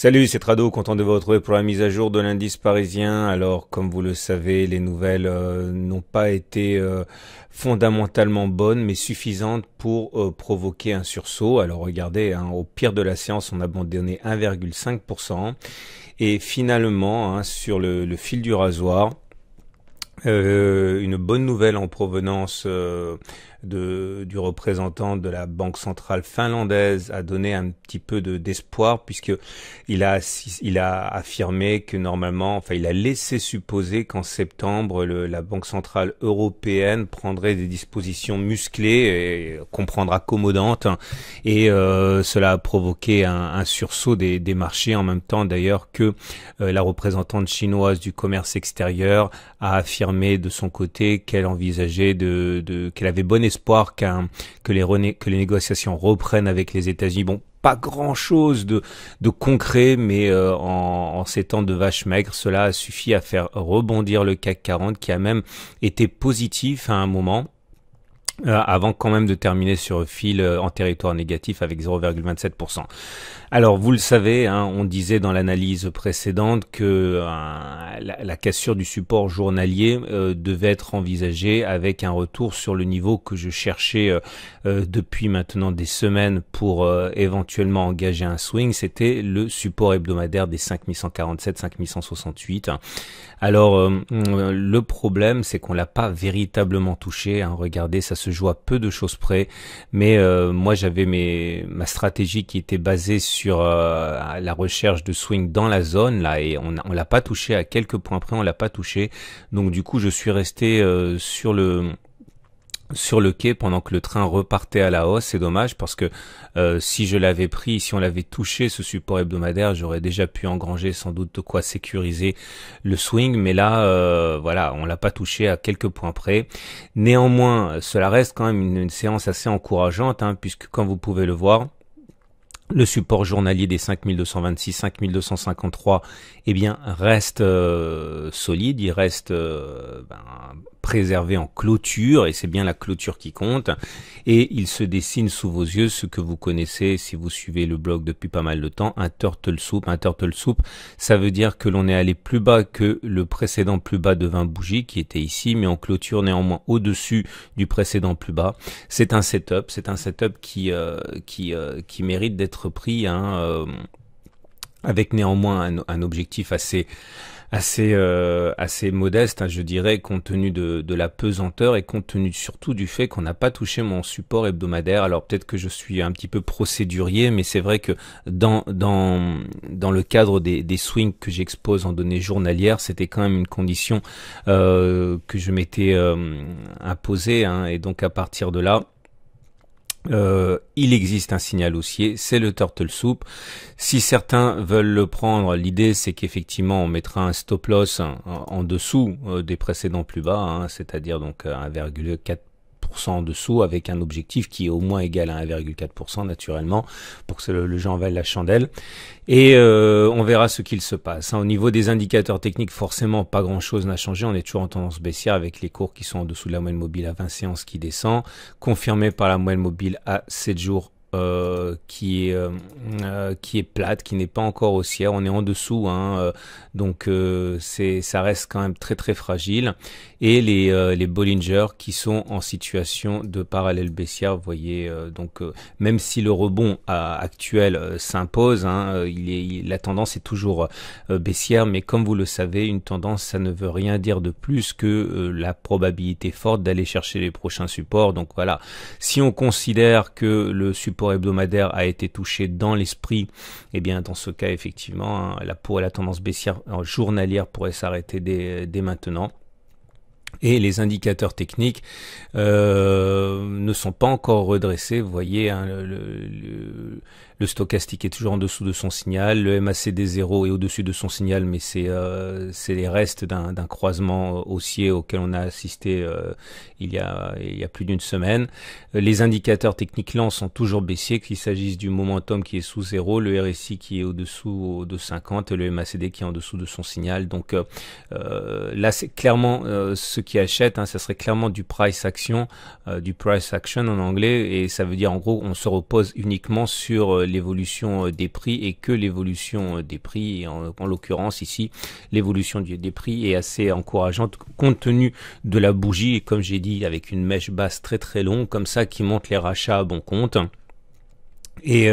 Salut, c'est Trado, content de vous retrouver pour la mise à jour de l'indice parisien. Alors, comme vous le savez, les nouvelles euh, n'ont pas été euh, fondamentalement bonnes, mais suffisantes pour euh, provoquer un sursaut. Alors, regardez, hein, au pire de la séance, on a abandonné 1,5%. Et finalement, hein, sur le, fil du rasoir, une bonne nouvelle en provenance de, du représentant de la Banque centrale finlandaise a donné un petit peu de, d'espoir puisque il a, il a affirmé que normalement, enfin, il a laissé supposer qu'en septembre, le, la Banque centrale européenne prendrait des dispositions musclées et comprendre accommodantes et euh, cela a provoqué un, un sursaut des, des, marchés en même temps d'ailleurs que euh, la représentante chinoise du commerce extérieur a affirmé de son côté qu'elle envisageait de, de qu'elle avait bonne espoir que les que les négociations reprennent avec les États-Unis. Bon, pas grand chose de, concret, mais euh, en, en, ces temps de vache maigre, cela a suffi à faire rebondir le CAC 40 qui a même été positif à un moment euh, avant quand même de terminer sur fil euh, en territoire négatif avec 0,27%. Alors vous le savez, hein, on disait dans l'analyse précédente que euh, la, cassure du support journalier devait être envisagée avec un retour sur le niveau que je cherchais depuis maintenant des semaines pour éventuellement engager un swing, c'était le support hebdomadaire des 5147-5168. Alors le problème c'est qu'on l'a pas véritablement touché, hein. regardez ça se je joue peu de choses près. Mais euh, moi, j'avais ma stratégie qui était basée sur euh, la recherche de swing dans la zone là, et on on l'a pas touché à quelques points près, on l'a pas touché. Donc du coup, je suis resté euh, sur le sur le quai pendant que le train repartait à la hausse. C'est dommage parce que euh, si je l'avais pris, si on l'avait touché ce support hebdomadaire, j'aurais déjà pu engranger sans doute de quoi sécuriser le swing. Mais là, euh, voilà, on l'a pas touché à quelques points près. Néanmoins, cela reste quand même une, séance assez encourageante hein, puisque comme vous pouvez le voir, le support journalier des 5226, 5253, eh bien, reste euh, solide, il reste ben, préservé en clôture, et c'est bien la clôture qui compte, et il se dessine sous vos yeux ce que vous connaissez si vous suivez le blog depuis pas mal de temps, un turtle soup. Un turtle soup, ça veut dire que l'on est allé plus bas que le précédent plus bas de 20 bougies qui était ici, mais en clôture néanmoins au-dessus du précédent plus bas. C'est un setup, c'est un setup qui, euh, qui, euh, qui mérite d'être pris. Hein, euh, avec néanmoins un, objectif assez assez euh, assez modeste, hein, je dirais, compte tenu de, la pesanteur et compte tenu surtout du fait qu'on n'a pas touché mon support hebdomadaire. Alors peut-être que je suis un petit peu procédurier, mais c'est vrai que dans dans dans le cadre des, swings que j'expose en données journalières, c'était quand même une condition euh, que je m'étais euh, imposée, hein, et donc à partir de là. Euh, il existe un signal haussier, c'est le turtle soup. Si certains veulent le prendre, l'idée c'est qu'effectivement on mettra un stop loss en, dessous euh, des précédents plus bas, hein, c'est-à-dire donc 1,4 en dessous avec un objectif qui est au moins égal à 1,4% naturellement pour que le, jeu la chandelle. Et euh, on verra ce qu'il se passe. Hein. au niveau des indicateurs techniques, forcément, pas grand-chose n'a changé. On est toujours en tendance baissière avec les cours qui sont en dessous de la moyenne mobile à 20 séances qui descend, confirmé par la moyenne mobile à 7 jours euh, qui, est, euh, euh, qui est plate, qui n'est pas encore haussière, on est en dessous, hein, donc c'est ça reste quand même très très fragile. Et les, les Bollinger qui sont en situation de parallèle baissière, vous voyez, donc même si le rebond actuel s'impose, hein, la tendance est toujours baissière, mais comme vous le savez, une tendance ça ne veut rien dire de plus que la probabilité forte d'aller chercher les prochains supports. Donc voilà, si on considère que le support hebdomadaire a été touché dans l'esprit, et eh bien dans ce cas effectivement, hein, la peau et la tendance baissière euh, journalière pourrait s'arrêter dès maintenant et les indicateurs techniques euh, ne sont pas encore redressés. Vous voyez, hein, le, stochastique est toujours en dessous de son signal, le MACD 0 est au-dessus de son signal, mais c'est euh, les restes d'un croisement haussier auquel on a assisté euh, il, y a, il y a plus d'une semaine. Les indicateurs techniques lents sont toujours baissiers, qu'il s'agisse du momentum qui est sous 0, le RSI qui est au-dessous de 50 le MACD qui est en dessous de son signal. Donc euh, là, c'est clairement... ce qui achètent, hein, ça serait clairement du price action, euh, du price action en anglais, et ça veut dire en gros on se repose uniquement sur euh, l'évolution euh, des prix et que l'évolution des prix, en, l'occurrence ici, l'évolution des prix est assez encourageante compte tenu de la bougie, et comme j'ai dit, avec une mèche basse très très longue, comme ça qui monte les rachats à bon compte. Et,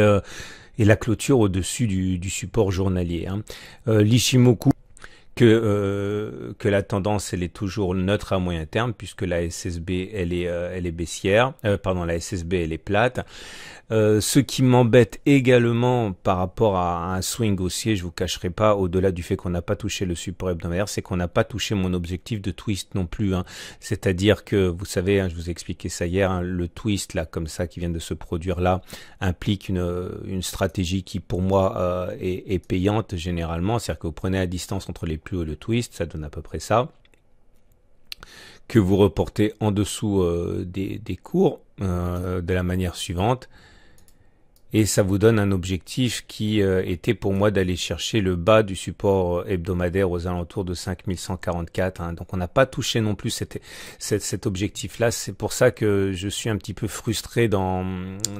la clôture au-dessus du, support journalier. Hein. L'Ishimoku que, euh, que la tendance, elle est toujours neutre à moyen terme, puisque la SSB, elle est, euh, elle est baissière, euh, pardon, la SSB, elle est plate. Euh, ce qui m'embête également par rapport à un swing haussier, je ne vous cacherai pas, au-delà du fait qu'on n'a pas touché le support hebdomadaire, c'est qu'on n'a pas touché mon objectif de twist non plus. Hein. C'est-à-dire que, vous savez, hein, je vous ai expliqué ça hier, hein, le twist là, comme ça, qui vient de se produire là, implique une, euh, stratégie qui pour moi euh, est, payante généralement. C'est-à-dire que vous prenez la distance entre les plus hauts et le twist, ça donne à peu près ça que vous reportez en dessous des, cours de la manière suivante et ça vous donne un objectif qui euh, était pour moi d'aller chercher le bas du support euh, hebdomadaire aux alentours de 5144. Hein. Donc on n'a pas touché non plus cet objectif-là. C'est pour ça que je suis un petit peu frustré dans,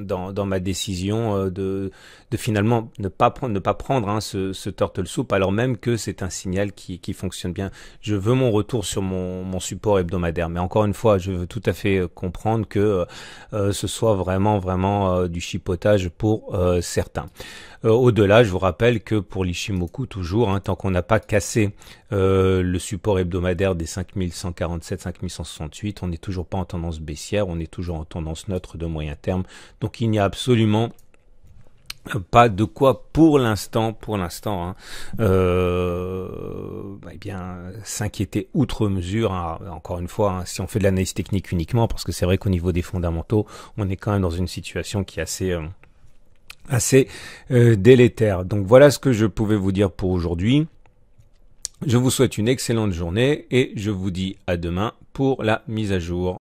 dans, ma décision euh, de, de finalement ne pas, prendre, ne pas prendre hein, ce, ce turtle soup alors même que c'est un signal qui, fonctionne bien. Je veux mon retour sur mon, support hebdomadaire. Mais encore une fois, je veux tout à fait comprendre que ce soit vraiment, vraiment du chipotage pour euh, certains. Euh, au-delà, je vous rappelle que pour l'Ishimoku, toujours, hein, tant qu'on n'a pas cassé euh, le support hebdomadaire des 5147, 5168, on n'est toujours pas en tendance baissière, on est toujours en tendance neutre de moyen terme. Donc il n'y a absolument pas de quoi pour l'instant, pour l'instant, hein, bah, eh bien s'inquiéter outre mesure. Hein, encore une fois, si on fait de l'analyse technique uniquement, parce que c'est vrai qu'au niveau des fondamentaux, on est quand même dans une situation qui est assez assez euh, délétère. Donc voilà ce que je pouvais vous dire pour aujourd'hui. Je vous souhaite une excellente journée et je vous dis à demain pour la mise à jour.